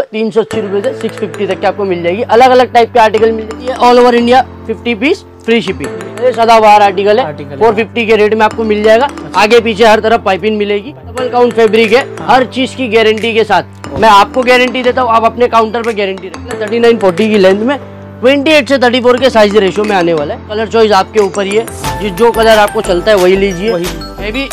तीन सौ अस्सी रुपए से सिक्स फिफ्टी तक की आपको मिल जाएगी अलग अलग टाइप के आर्टिकल मिल जाती है all over India fifty piece free shipping ये बार आर्टिकल है फोर फिफ्टी के रेट में आपको मिल जाएगा अच्छा। आगे पीछे हर तरफ पाइपिंग मिलेगी डबल काउंट फैब्रिक है हाँ। हर चीज की गारंटी के साथ मैं आपको गारंटी देता हूँ आप अपने काउंटर पे गारंटी थर्टी नाइन फोर्टी की लेंथ में ट्वेंटी एट से थर्टी फोर के साइज रेशो में आने वाला है कलर चॉइस आपके ऊपर ही है जिस जो कलर आपको चलता है वही लीजिए हैवी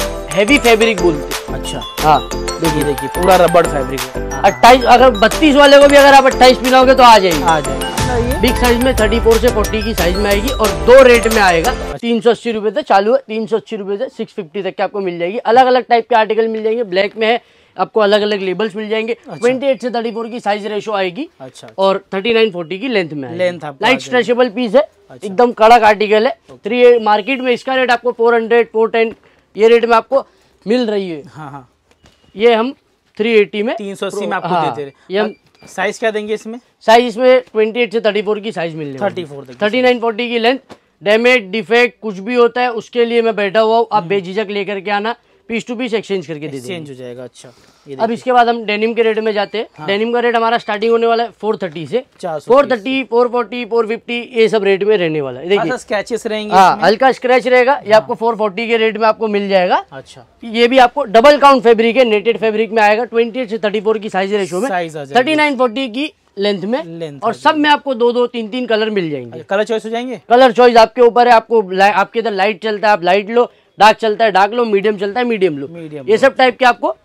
फैब्रिक बोलते अच्छा हाँ देखिए देखिए पूरा रबड़ फैब्रिक है अट्ठाईस अगर बत्तीस वाले को भी अगर आप अट्ठाईस मिलाओगे तो आ जाएगी आ जाएगी बिग साइज में थर्टी फोर से फोर्टी की साइज में आएगी और दो रेट में आएगा तीन सौ अस्सी रुपये से चालू है तीन सौ अस्सी रुपये से सिक्स फिफ्टी तक के आपको मिल जाएगी अलग अलग टाइप के आर्टिकल मिल जाएंगे ब्लैक में है आपको अलग अलग लेबल्स मिल जाएंगे ट्वेंटी अच्छा। एट से थर्टी फोर की साइज रेशो आएगी अच्छा, अच्छा। और थर्टी नाइन फोर्टी की लेंथ में लेंथ लाइट स्ट्रेचेबल पीस है अच्छा। एकदम कड़क आर्टिकल है थ्री मार्केट में इसका रेट आपको फोर हंड्रेड फोर टेन ये रेट में आपको मिल रही है हाँ हाँ ये हम 380 में 380 में आपको हाँ, देते रहे ये हम साइज क्या देंगे इसमें साइज इसमें 28 से 34 की साइज मिल रही है थर्टी नाइन फोर्टी की लेंथ डैमेज डिफेक्ट कुछ भी होता है उसके लिए मैं बैठा हुआ हूँ आप हम्म। बेझिझक लेकर के आना पीस टू पीस एक्सचेंज करके दे देंगे हो जाएगा अच्छा अब इसके बाद हम डेनिम के रेट में जाते हैं हाँ। डेनिम का रेट हमारा स्टार्टिंग होने वाला है फोर थर्टी से four thirty four forty four fifty ये सब रेट में रहने वाला है देखिए स्क्रैचेस अच्छा, रहेंगे हाँ हल्का स्क्रैच रहेगा ये हाँ। आपको फोर फोर्टी के रेट में आपको मिल जाएगा अच्छा ये भी आपको डबल काउंट फेब्रिक है नेटेड फेब्रिक में आएगा ट्वेंटी से थर्टी फोर की साइज रेशो में थर्टी नाइन फोर्टी की लेंथ में लेंथ और सब में आपको दो दो तीन तीन कलर मिल जाएंगे कलर अच्छा, चॉइस हो जाएंगे कलर चॉइस आपके ऊपर है आपको आपके इधर लाइट चलता है आप लाइट लो डार्क चलता है डार्क लो मीडियम चलता है मीडियम लो मीडियम ये सब टाइप के आपको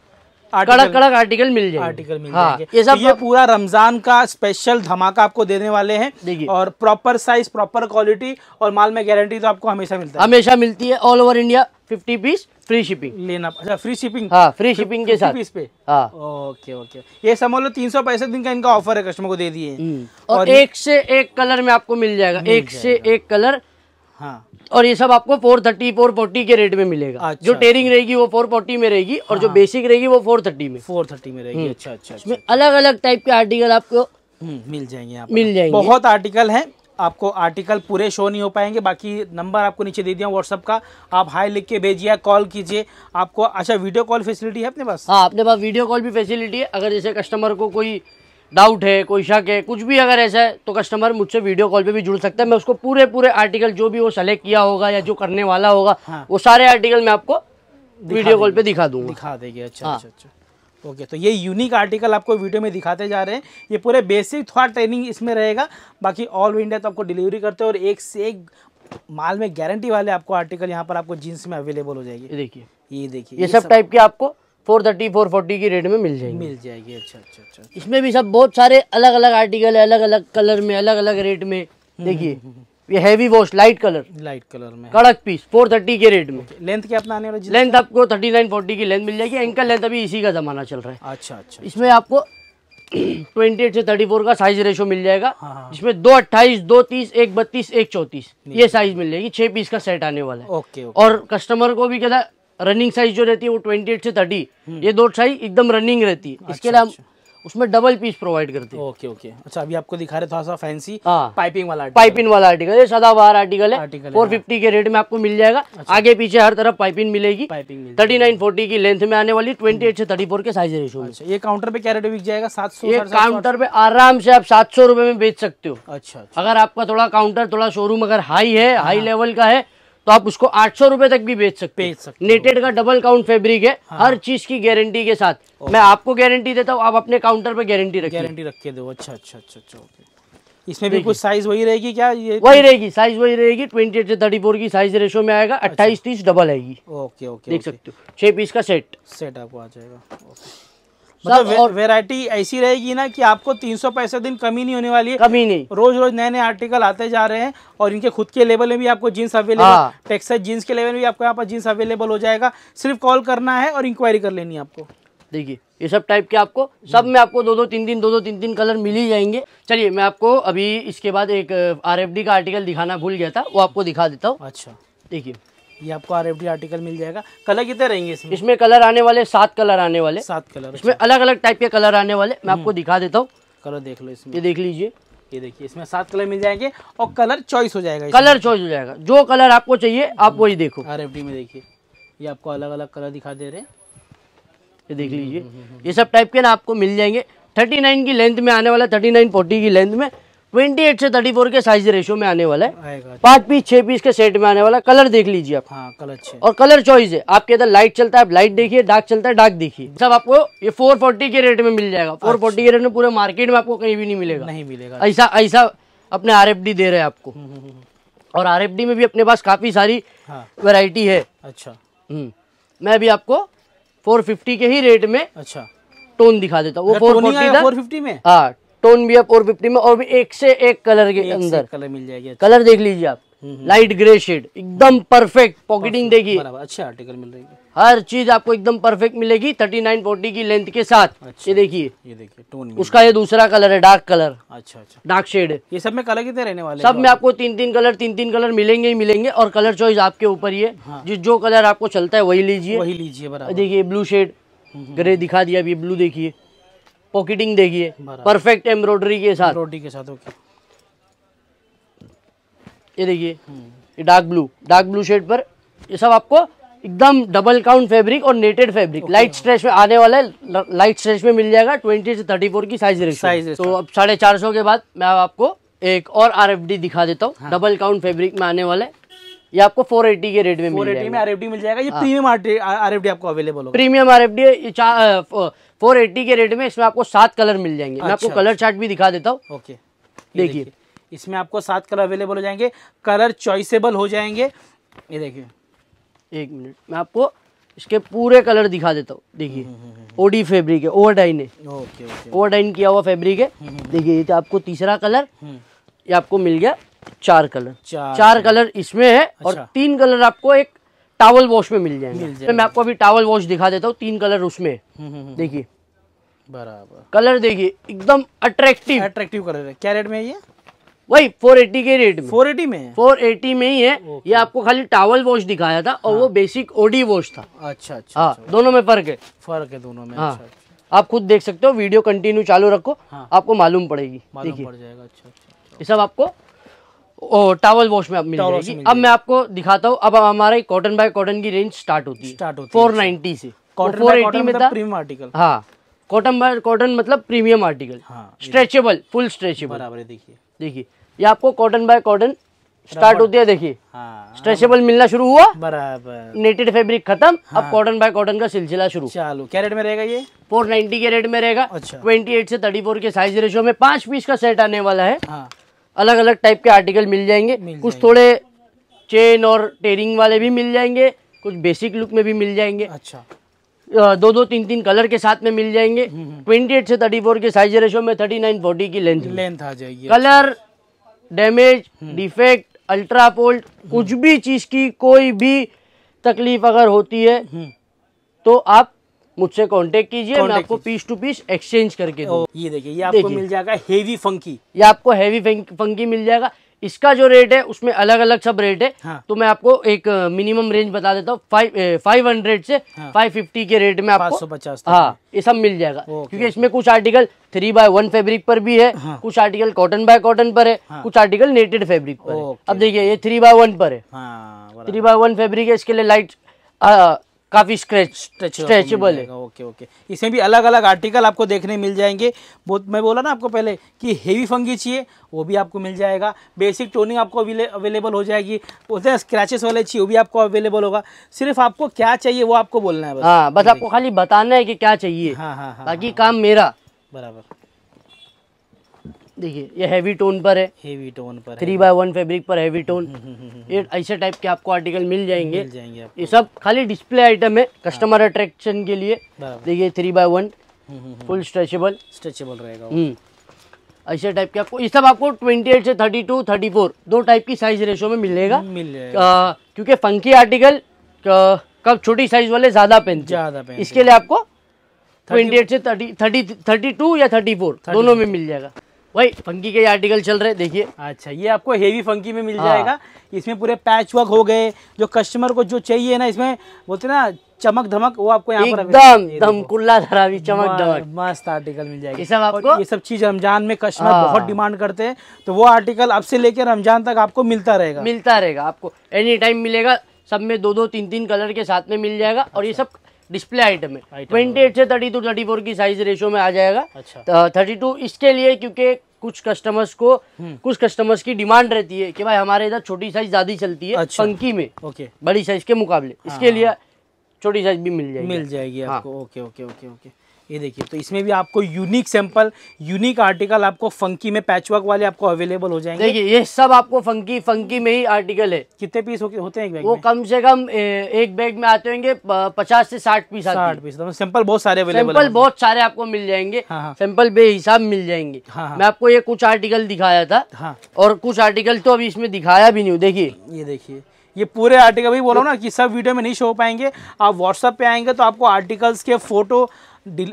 कड़क कड़क आर्टिकल मिल जाएंगे आर्टिकल मिल हाँ, ये सब तो ये पूरा रमजान का स्पेशल धमाका आपको देने वाले हैं देखिए और प्रॉपर साइज प्रॉपर क्वालिटी और माल में गारंटी तो आपको हमेशा मिलता है हमेशा मिलती है all over India fifty piece free shipping लेना अच्छा फ्री शिपिंग हाँ फ्री शिपिंग के साथ पीस पे हाँ ओके ओके ये समझ लो तीन सौ पैंसठ दिन का इनका ऑफर है कस्टमर को दे दिए हम्म, और, और एक से एक कलर में आपको मिल जाएगा एक से एक कलर हाँ और ये सब आपको फोर थर्टी फोर फोर्टी के रेट में मिलेगा अच्छा, जो टेरिंग अच्छा। रहेगी वो फोर्टी में रहेगी और हाँ, जो बेसिक रहेगी वो थर्टी में थर्टी में रहेगी हम्म। अच्छा अच्छा इसमें अलग अलग टाइप के आर्टिकल आपको हम्म, मिल जाएंगे आप मिल जाएंगे बहुत आर्टिकल है आपको आर्टिकल पूरे शो नहीं हो पाएंगे बाकी नंबर आपको नीचे दे दिया व्हाट्सअप का आप हाई लिख के भेजिए कॉल कीजिए आपको अच्छा वीडियो कॉल फैसिलिटी है अपने पास हाँ अपने पास वीडियो कॉल भी फैसिलिटी है अगर जैसे कस्टमर को कोई डाउट है कोई शक है कुछ भी अगर ऐसा है तो कस्टमर मुझसे वीडियो कॉल पे भी जुड़ सकता है मैं उसको पूरे पूरे आर्टिकल जो भी वो सेलेक्ट किया होगा या जो करने वाला होगा हाँ। वो सारे आर्टिकल मैं आपको वीडियो कॉल पे दिखा दूंगा दिखा देगी अच्छा हाँ। अच्छा अच्छा ओके तो ये यूनिक आर्टिकल आपको वीडियो में दिखाते जा रहे हैं ये पूरे बेसिक थोड़ा ट्रेनिंग इसमें रहेगा बाकी ऑल इंडिया तो आपको डिलीवरी करते हैं और एक से एक माल में गारंटी वाले आपको आर्टिकल यहाँ पर आपको जीन्स में अवेलेबल हो जाएगी देखिए ये देखिए ये सब टाइप के आपको फोर थर्टी फोर फोर्टी की रेट में मिल जाएगी मिल जाएगी अच्छा अच्छा अच्छा, अच्छा। इसमें भी सब बहुत सारे अलग अलग आर्टिकल है अलग अलग कलर में अलग अलग रेट में देखिए हम्म, हम्म, हम्म। ये heavy wash light colour light colour में कड़क पीस फोर थर्टी के रेट में लेंथ क्या अपना आने वाला लेंथ आपको थर्टी नाइन फोर्टी की लेंथ मिल जाएगी एंकल लेंथ अभी इसी का जमाना चल रहा है अच्छा अच्छा, अच्छा। इसमें आपको ट्वेंटी एट से थर्टी फोर का साइज रेशो मिल जाएगा हाँ, हाँ। इसमें दो अट्ठाईस दो तीस एक बत्तीस एक चौतीस ये साइज मिल जाएगी छह पीस का सेट आने वाला है ओके, ओके। और कस्टमर को भी क्या रनिंग साइज जो रहती है वो ट्वेंटी एट से थर्टी हम्म। ये दो साइज एकदम रनिंग रहती है इसके अच्छा, लिए हम अच्छा। उसमें डबल पीस प्रोवाइड करते हैं ओके ओके अच्छा अभी आपको दिखा रहे थोड़ा सा फैंसी पाइपिंग वाला पाइपिंग वाला आर्टिकल है बार आर्टिकल है फोर हाँ। फिफ्टी के रेट में आपको मिल जाएगा अच्छा। आगे पीछे हर तरफ पाइपिंग मिलेगी पाइपिंग थर्टी नाइन फोर्टी की लेंथ में आने वाली ट्वेंटी एट से थर्टी फोर के साइज रेशो में अच्छा, ये काउंटर पे क्या रेट बिक जाएगा सात सौ काउंटर पे आराम से आप सात सौ में बेच सकते हो अच्छा अगर आपका थोड़ा काउंटर थोड़ा शोरूम अगर हाई है हाई लेवल का है तो आप उसको आठ सौ रुपए तक भी बेच सकते बेच सकते नेटेड का डबल काउंट फैब्रिक है हाँ। हर चीज की गारंटी के साथ मैं आपको गारंटी देता हूँ आप अपने काउंटर पे गारंटी रखिए गारंटी रख के दो अच्छा अच्छा अच्छा अच्छा इसमें भी कुछ साइज वही रहेगी क्या ये वही रहेगी साइज वही रहेगी ट्वेंटी एट से थर्टी फोर की साइज रेशो में आएगा अच्छा। अट्ठाईस तीस डबल आएगी ओके ओके देख सकते हो छह पीस का सेट सेट आपको आ जाएगा मतलब और वेरायटी ऐसी रहेगी ना कि आपको तीन सौ पैसे दिन कमी नहीं होने वाली है कमी नहीं रोज रोज नए नए आर्टिकल आते जा रहे हैं और इनके खुद के लेवल में भी आपको जीन्स अवेलेबल हाँ। टेक्सर जीन्स के लेवल में भी आपको यहाँ पर जीन्स अवेलेबल हो जाएगा सिर्फ कॉल करना है और इंक्वायरी कर लेनी है आपको देखिए ये सब टाइप के आपको सब में आपको दो दो तीन दिन दो दो तीन तीन कलर मिल ही जाएंगे चलिए मैं आपको अभी इसके बाद एक आर का आर्टिकल दिखाना भूल गया था वो आपको दिखा देता हूँ अच्छा देखिए ये आपको आर आर्टिकल मिल जाएगा कलर कितने रहेंगे इसमें इसमें कलर आने वाले सात कलर आने वाले सात कलर इसमें अलग अलग टाइप के कलर आने वाले मैं आपको हम्म। दिखा देता हूँ कलर देख लो इसमें ये देख लीजिए ये देखिए इसमें सात कलर मिल जाएंगे और कलर चॉइस हो जाएगा कलर चॉइस हो जाएगा जो कलर आपको चाहिए आप वही देखो आर में देखिए ये आपको अलग अलग कलर दिखा दे रहे हैं ये देख हम्म, लीजिए हम्म, ये सब टाइप के ना आपको मिल जाएंगे थर्टी नाइन की लेंथ में आने वाला थर्टी नाइन फोर्टी की लेंथ में ट्वेंटी एट से थर्टी फोर के साइज रेशियो में आने वाला है अच्छा। पांच पीस छह पीस के सेट में आने वाला है कलर देख लीजिए आप हाँ, कलर और कलर चॉइस है आपके इधर लाइट चलता है आप लाइट देखिए डार्क चलता है डार्क देखिए सब आपको ये फोर फोर्टी के रेट में मिल जाएगा फोर अच्छा। फोर्टी के रेट में पूरे मार्केट में आपको कहीं भी नहीं मिलेगा नहीं मिलेगा ऐसा ऐसा अपने आर दे रहे हैं आपको हम्म, हम्म, हम्म, और आर में भी अपने पास काफी सारी वेराइटी हाँ। है अच्छा मैं अभी आपको फोर फिफ्टी के ही रेट में अच्छा टोन दिखा देता हूँ वो फोर फोर्टी में हाँ टोन भी है और फिफ्टी में और भी एक से एक कलर के अंदर कलर मिल जाएगी कलर अच्छा। देख लीजिए आप लाइट ग्रे शेड एकदम परफेक्ट पॉकेटिंग देगी अच्छे आर्टिकल मिल रही है हर चीज आपको एकदम परफेक्ट मिलेगी थर्टी नाइन फोर्टी की लेंथ के साथ अच्छा, ये देखिए ये देखिए टोन उसका ये दूसरा कलर है डार्क कलर अच्छा अच्छा डार्क शेड ये सब में कलर कितने रहने वाले सब में आपको तीन तीन कलर तीन तीन कलर मिलेंगे ही मिलेंगे और कलर चॉइस आपके ऊपर ही है हाँ। जिस जो कलर आपको चलता है वही लीजिए वही लीजिए देखिए ब्लू शेड ग्रे दिखा दिया अभी ब्लू देखिए पॉकेटिंग देखिए परफेक्ट एम्ब्रॉयडरी के साथ एम्ब्रॉयडरी के साथ ओके ये देखिए हम्म। ये dark blue dark blue shade पर ये सब आपको एकदम डबल काउंट फैब्रिक और नेटेड फैब्रिक लाइट स्ट्रेच में आने वाला है लाइट स्ट्रेच में मिल जाएगा 20 से 34 की साइज साइज तो अब साढ़े चार सौ के बाद मैं आपको एक और आरएफडी दिखा देता हूँ डबल काउंट फैब्रिक में आने वाला है ये आपको 480 के रेट में मिल जाएगा में आरएफडी मिल जाएगा ये प्रीमियम हाँ। आरएफडी आपको अवेलेबल होगा प्रीमियम आरएफडी फोर एट्टी के रेट में इसमें आपको सात कलर मिल जाएंगे मैं आपको कलर अच्छा, चार्ट अच्छा। भी दिखा देता हूँ ओके देखिए इसमें आपको सात कलर अवेलेबल हो जाएंगे कलर चॉइसेबल हो जाएंगे ये देखिए एक मिनट मैं आपको इसके पूरे कलर दिखा देता हूँ देखिए ओडी हम्म, फैब्रिक हम्म, हम्म, है ओवर डाइन है ओवर डाइन किया हुआ फैब्रिक है देखिए ये तो आपको तीसरा कलर ये आपको मिल गया चार कलर चार, चार कलर इसमें है अच्छा। और तीन कलर आपको एक टावल वॉश में मिल जाएंगे मिल तो मैं आपको अभी टावल वॉश दिखा देता हूँ तीन कलर उसमें हम्म, हम्म, हम्म। देखिए बराबर कलर देखिए एकदम अट्रैक्टिव अट्रैक्टिव कलर है क्या रेट में ये वही 480 के रेट में 480 में है 480 में ही है ये आपको खाली टावल वॉश दिखाया था और हाँ। वो बेसिक ओडी वॉश था अच्छा अच्छा हाँ अच्छा, दोनों में फर्क है फर्क है दोनों में हाँ अच्छा, अच्छा। आप खुद देख सकते हो वीडियो कंटिन्यू चालू रखो हाँ। आपको मालूम पड़ेगी मालूम पड़ जाएगा अच्छा, अच्छा अच्छा ये सब आपको ओ टावल वॉश में अब मिल जाएगी मिल अब मैं आपको दिखाता हूँ अब हमारा कॉटन बाय कॉटन की रेंज स्टार्ट होती है स्टार्ट होती फोर नाइनटी से फोर एटी में मतलब था प्रीमियम आर्टिकल हाँ कॉटन बाय कॉटन मतलब premium article stretchable full stretchable देखिए देखिए ये आपको कॉटन बाय कॉटन स्टार्ट होती है देखिए स्ट्रेचेबल हाँ, मिलना शुरू हुआ बराबर नेटेड फैब्रिक खत्म हाँ, अब कॉटन बाय कॉटन का सिलसिला शुरू चालू क्या रेट में रहेगा ये फोर नाइन्टी के रेट में रहेगा अच्छा ट्वेंटी एट से थर्टी फोर के साइज रेशियो में पांच पीस का सेट आने वाला है हाँ, अलग अलग टाइप के आर्टिकल मिल जाएंगे मिल कुछ जाएंगे। थोड़े चेन और टेरिंग वाले भी मिल जाएंगे कुछ बेसिक लुक में भी मिल जाएंगे अच्छा दो दो तीन तीन कलर के साथ में मिल जाएंगे ट्वेंटी हम्म, एट हम्म। से थर्टी फोर के साइज रेशो में थर्टी नाइन फोर्टी की लेंथ लेंथ आ जाएगी कलर डैमेज डिफेक्ट अल्ट्रापोल्ट कुछ भी चीज की कोई भी तकलीफ अगर होती है हम्म। तो आप मुझसे कांटेक्ट कीजिए मैं आपको पीस टू पीस एक्सचेंज करके ओ, ये देखिए ये आपको मिल जाएगा हेवी फंकी ये आपको हेवी फंकी मिल जाएगा इसका जो रेट है उसमें अलग अलग सब रेट है हाँ। तो मैं आपको एक मिनिमम रेंज बता देता हूँ फाइव हंड्रेड से फाइव हाँ। फिफ्टी के रेट में आपको सौ पचास हाँ ये सब मिल जाएगा क्योंकि इसमें कुछ article three by one fabric पर भी है हाँ। कुछ आर्टिकल कॉटन बाय कॉटन पर है हाँ। कुछ आर्टिकल नेटेड फेब्रिक पर है अब देखिये ये थ्री बाय वन पर है थ्री बाय वन फेब्रिक है इसके लिए लाइट काफ़ी स्ट्रेच स्ट्रेचेबल है ओके ओके इसमें भी अलग अलग आर्टिकल आपको देखने मिल जाएंगे बहुत मैं बोला ना आपको पहले कि हेवी फंगी चाहिए वो भी आपको मिल जाएगा बेसिक टोनिंग आपको अवेलेबल हो जाएगी उसे स्क्रैचेस वाले चाहिए वो भी आपको अवेलेबल होगा सिर्फ आपको क्या चाहिए वो आपको बोलना है बस हाँ, बस आपको खाली बताना है कि क्या चाहिए हाँ हाँ हाँ बाकी हाँ, काम हाँ। मेरा बराबर देखिए ये हैवी टोन पर है हैवी टोन पर थ्री बाय वन फेब्रिक पर हैवी हम्म, टोन हम्म, हम्म, ये ऐसे टाइप के आपको आर्टिकल मिल जाएंगे मिल जाएंगे आपको। ये सब खाली डिस्प्ले आइटम है कस्टमर अट्रैक्शन हाँ। के लिए देखिए three by one full stretchable stretchable रहेगा ऐसे टाइप के आपको ये सब आपको 28 से थर्टी 34 दो टाइप की साइज रेशो में मिलेगा मिलेगा क्योंकि फंकी आर्टिकल कब छोटी साइज वाले ज्यादा पेन ज्यादा इसके लिए आपको 28 से 30, 30, 32 या 34 दोनों में मिल जाएगा वही फंकी के आर्टिकल चल रहे देखिए अच्छा ये आपको हेवी फंकी में मिल हाँ। जाएगा इसमें पूरे पैच वर्क हो गए जो कस्टमर को जो चाहिए ना इसमें बोलते ना चमक धमक वो आपको यहाँ पर एकदम धमकुल्ला धरावी चमक धमक मस्त आर्टिकल मिल जाएगा ये सब आपको ये सब चीज रमजान में कस्टमर हाँ। बहुत डिमांड करते हैं तो वो आर्टिकल अब से लेकर रमजान तक आपको मिलता रहेगा मिलता रहेगा आपको एनी टाइम मिलेगा सब में दो दो तीन तीन कलर के साथ में मिल जाएगा और ये अच्छा। सब डिस्प्ले आइटम में ट्वेंटी एट से थर्टी टू थर्टी फोर की साइज रेशियो में आ जाएगा अच्छा तो थर्टी टू इसके लिए क्योंकि कुछ कस्टमर्स को हम्म। कुछ कस्टमर्स की डिमांड रहती है कि भाई हमारे इधर छोटी साइज ज्यादा चलती है अच्छा। पंकी में ओके बड़ी साइज के मुकाबले इसके हाँ। लिए छोटी साइज भी मिल जाएगी मिल जाएगी हाँ। आपको ओके ओके ओके ओके ये देखिए तो इसमें भी आपको यूनिक सैंपल यूनिक आर्टिकल आपको फंकी में पैचवर्क वाले आपको अवेलेबल हो जाएंगे देखिए ये सब आपको फंकी फंकी में ही आर्टिकल है कितने पीस हो, होते हैं एक बैग वो में? कम से कम एक बैग में आते होंगे पचास से साठ पीस साठ पीस तो सैंपल बहुत सारे अवेलेबल सैंपल बहुत सारे आपको मिल जाएंगे सैंपल हाँ, हाँ। बेहिसाब मिल जाएंगे हाँ, मैं आपको ये कुछ आर्टिकल दिखाया था और कुछ आर्टिकल तो अभी इसमें दिखाया भी नहीं हूँ देखिए ये देखिए ये पूरे आर्टिकल भी बोलो ना कि सब वीडियो में नहीं शो पाएंगे आप व्हाट्सअप पे आएंगे तो आपको आर्टिकल्स के फोटो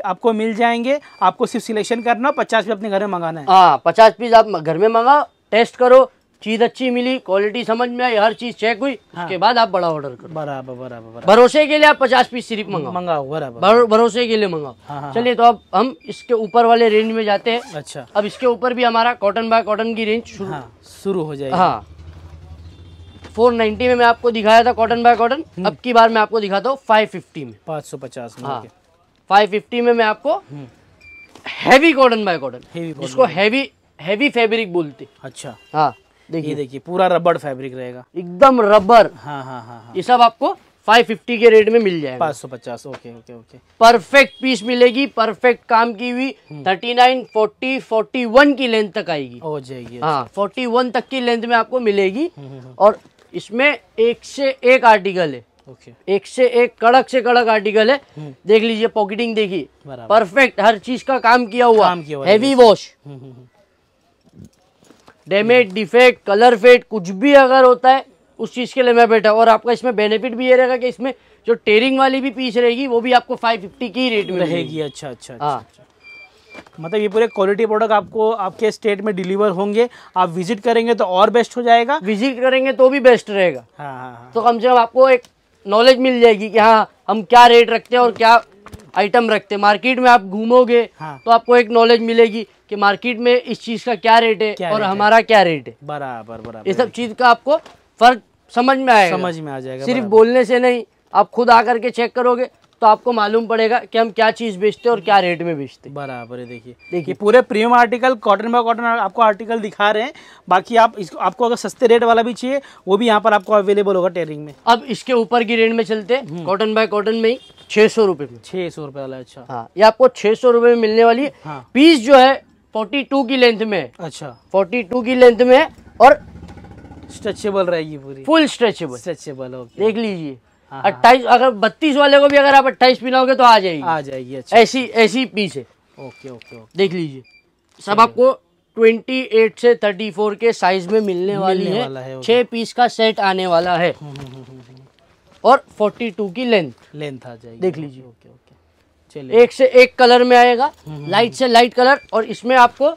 आपको मिल जाएंगे आपको सिर्फ सिलेक्शन करना पचास पीस अपने घर में मंगाना है हाँ पचास पीस आप घर में मंगाओ टेस्ट करो चीज अच्छी मिली क्वालिटी समझ में आई हर चीज चेक हुई हाँ। उसके बाद आप बड़ा ऑर्डर करो बराबर बराबर भरोसे के लिए आप पचास पीस सिर्फ मंगाओ मंगाओ बराबर भरोसे के लिए मंगाओ हाँ, हाँ, चलिए हाँ। तो अब हम इसके ऊपर वाले रेंज में जाते हैं अच्छा अब इसके ऊपर भी हमारा कॉटन बाय कॉटन की रेंज शुरू हाँ, शुरू हो जाएगी हाँ नाइन्टी में मैं आपको दिखाया था कॉटन बाय कॉटन अब की बार मैं आपको दिखाता हूँ फिफ्टी में पचास में हाँ। 550 में मैं आपको हैवी कॉटन बाय कॉटन इसको हैवी हैवी फैब्रिक बोलते अच्छा हाँ देखिए देखिए पूरा रबड़ फैब्रिक रहेगा एकदम रबर हाँ, हाँ हाँ हाँ ये सब आपको 550 के रेट में मिल जाएगा सौ पचास okay okay okay perfect piece मिलेगी परफेक्ट काम की हुई 39 40 41 की लेंथ तक आएगी हो जाएगी हाँ 41 अच्छा। तक की लेंथ में आपको मिलेगी हम्म, हम्म, हम्म। और इसमें एक से एक आर्टिकल है ओके okay. एक से एक कड़क से कड़क आर्टिकल है हम्म। देख लीजिए पॉकेटिंग देखिए परफेक्ट हर चीज का काम किया हुआ काम किया heavy wash damage defect colour fade कुछ भी अगर होता है उस चीज़ के लिए मैं बैठा और आपका इसमें बेनिफिट भी ये रहेगा कि इसमें जो टेरिंग वाली भी पीस रहेगी वो भी आपको 550 की रेट में रहेगी अच्छा अच्छा, अच्छा हाँ अच्छा। मतलब ये पूरे क्वालिटी प्रोडक्ट आपको आपके स्टेट में डिलीवर होंगे आप विजिट करेंगे तो और बेस्ट हो जाएगा विजिट करेंगे तो भी बेस्ट रहेगा हाँ, हाँ, हाँ. तो कम से कम आपको एक नॉलेज मिल जाएगी कि हाँ हम क्या रेट रखते हैं और क्या आइटम रखते हैं मार्केट में आप घूमोगे हाँ। तो आपको एक नॉलेज मिलेगी कि मार्केट में इस चीज का क्या रेट है क्या और रेट हमारा है? क्या रेट है बराबर बराबर ये सब चीज का आपको फर्क समझ में आएगा समझ में आ जाएगा सिर्फ बोलने से नहीं आप खुद आकर के चेक करोगे तो आपको मालूम पड़ेगा कि हम क्या चीज़ बेचते हैं और क्या रेट में बेचते हैं बराबर है देखिए देखिए पूरे premium article cotton by cotton आपको आर्टिकल दिखा रहे हैं बाकी आप इसको आपको अगर सस्ते रेट वाला भी चाहिए वो भी यहाँ पर आपको अवेलेबल होगा टेयरिंग में अब इसके ऊपर की रेट में चलते हैं कॉटन बाय कॉटन में ही छह सौ रुपये में छह सौ रुपये वाला अच्छा हाँ ये आपको छह सौ रुपये में मिलने वाली हाँ। पीस जो है फोर्टी टू की लेंथ में अच्छा फोर्टी टू की लेंथ में और स्ट्रेचेबल रहेगी पूरी फुल स्ट्रेचेबल स्ट्रेचेबल देख लीजिए हाँ। अट्ठाईस अगर बत्तीस वाले को भी अगर आप अट्ठाईस पिलाओगे तो आ जाएगी आ जाएगी अच्छा ऐसी ऐसी पीस है ओके ओके ओके देख लीजिए सब आपको 28 से 34 के साइज में मिलने वाली मिलने है, वाला है छह पीस का सेट आने वाला है हम्म, हम्म, हम्म, और 42 की लेंथ लेंथ आ जाएगी देख लीजिए ओके ओके चलिए एक से एक कलर में आएगा लाइट से लाइट कलर और इसमें आपको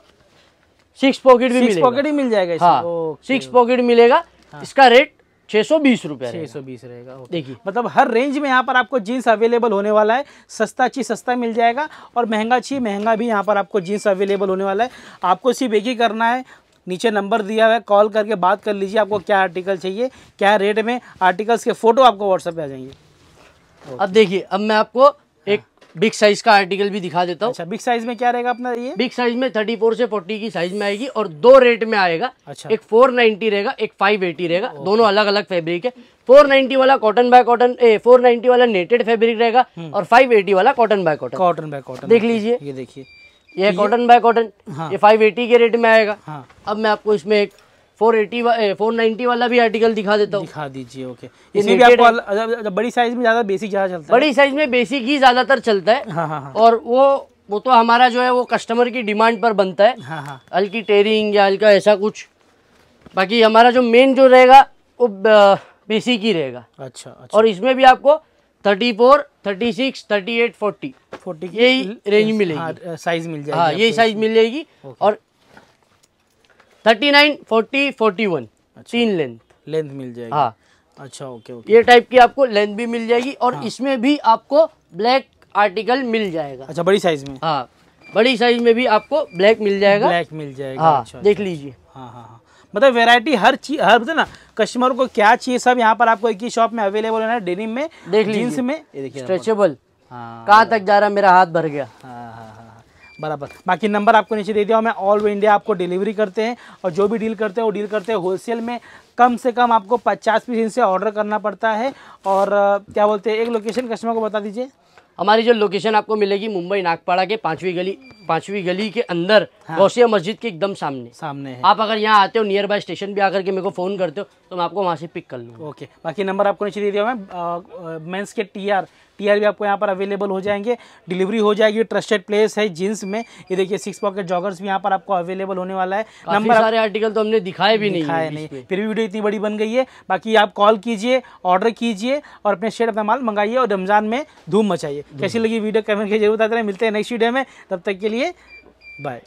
सिक्स पॉकेट भी मिलेगा पॉकेट ही मिल जाएगा हाँ सिक्स पॉकेट मिलेगा हाँ। इसका रेट छह सौ बीस रुपया छह सौ बीस रहेगा देखिए मतलब हर रेंज में यहाँ पर आपको जीन्स अवेलेबल होने वाला है सस्ता चाहिए सस्ता मिल जाएगा और महंगा अच्छी महंगा भी यहाँ पर आपको जीन्स अवेलेबल होने वाला है आपको सिर्फ एक ही करना है नीचे नंबर दिया हुआ है कॉल करके बात कर लीजिए आपको क्या आर्टिकल चाहिए क्या रेट में आर्टिकल्स के फ़ोटो आपको व्हाट्सएप पे आ जाएंगे अब देखिए अब मैं आपको बिग साइज का आर्टिकल भी दिखा देता हूँ अच्छा बिग साइज में क्या रहेगा अपना ये बिग साइज में 34 से 40 की साइज में आएगी और दो रेट में आएगा अच्छा एक 490 रहेगा एक 580 रहेगा दोनों अलग अलग फैब्रिक है 490 वाला कॉटन बाय कॉटन ए 490 वाला नेटेड फैब्रिक रहेगा हम्म। और 580 वाला cotton by cotton cotton by cotton देख लीजिए ये देखिए ये कॉटन बाय कॉटन ये 580 हाँ। के रेट में आएगा हाँ। अब मैं आपको इसमें एक फोर एटी फोर नाइनटी वाला भी आर्टिकल दिखा देता हूँ दिखा दीजिए ओके इसमें भी आपको बड़ी साइज में ज़्यादा बेसिक ज़्यादा चलता है बड़ी साइज में बेसिक ही ज़्यादातर चलता है हाँ, हाँ हाँ और वो वो तो हमारा जो है वो कस्टमर की डिमांड पर बनता है हाँ हाँ हल्की टेरिंग या हल्का ऐसा कुछ बाकी हमारा जो मेन जो रहेगा वो बेसिक ही रहेगा अच्छा, अच्छा और इसमें भी आपको thirty four thirty six thirty eight forty forty यही रेंज मिलेगी साइज हाँ, मिल जाएगी हाँ यही साइज मिल जाएगी और thirty nine forty forty one अच्छा। तीन लेंथ लेंथ मिल जाएगी हाँ अच्छा ओके ओके ये टाइप की आपको लेंथ भी मिल जाएगी और हाँ। इसमें भी आपको ब्लैक आर्टिकल मिल जाएगा अच्छा बड़ी साइज में हाँ बड़ी साइज में भी आपको ब्लैक मिल जाएगा ब्लैक मिल जाएगा हाँ अच्छा, देख अच्छा, अच्छा। लीजिए हाँ हाँ हाँ मतलब वेरायटी हर चीज हर मतलब ना कस्टमर को क्या चाहिए सब यहाँ पर आपको एक ही शॉप में अवेलेबल है डेनिम में देख लीजिए में स्ट्रेचेबल हाँ। कहाँ तक जा रहा मेरा हाथ भर गया हाँ, बराबर बाकी नंबर आपको नीचे दे दिया मैं ऑल इंडिया आपको डिलीवरी करते हैं और जो भी डील करते हैं वो डील करते हैं होलसेल में कम से कम आपको पचास पीस इनसे ऑर्डर करना पड़ता है और क्या बोलते हैं एक लोकेशन कस्टमर को बता दीजिए हमारी जो लोकेशन आपको मिलेगी मुंबई नागपाड़ा के पाँचवीं गली पांचवी गली के अंदर हाँ। मस्जिद के एकदम सामने सामने है। आप अगर यहाँ आते हो नियर बाय स्टेशन भी आकर के मेरे को फोन करते हो तो मैं आपको वहाँ से पिक कर लूँगा ओके बाकी नंबर आपको नीचे दे दिया मैं मेंस के टी आर टी आर भी आपको यहाँ पर अवेलेबल हो जाएंगे डिलीवरी हो जाएगी ट्रस्टेड प्लेस है जींस में ये देखिए सिक्स पॉकेट जॉगर्स भी यहाँ पर आपको अवेलेबल होने वाला है नंबर सारे आर्टिकल तो हमने दिखाए भी नहीं, नहीं। फिर भी वीडियो इतनी बड़ी बन गई है बाकी आप कॉल कीजिए ऑर्डर कीजिए और अपने शेड अपना माल मंगाइए और रमजान में धूम मचाइए कैसी लगी वीडियो कमेंट के जरूर बताते हैं मिलते हैं नेक्स्ट वीडियो में तब तक के लिए लिए बाय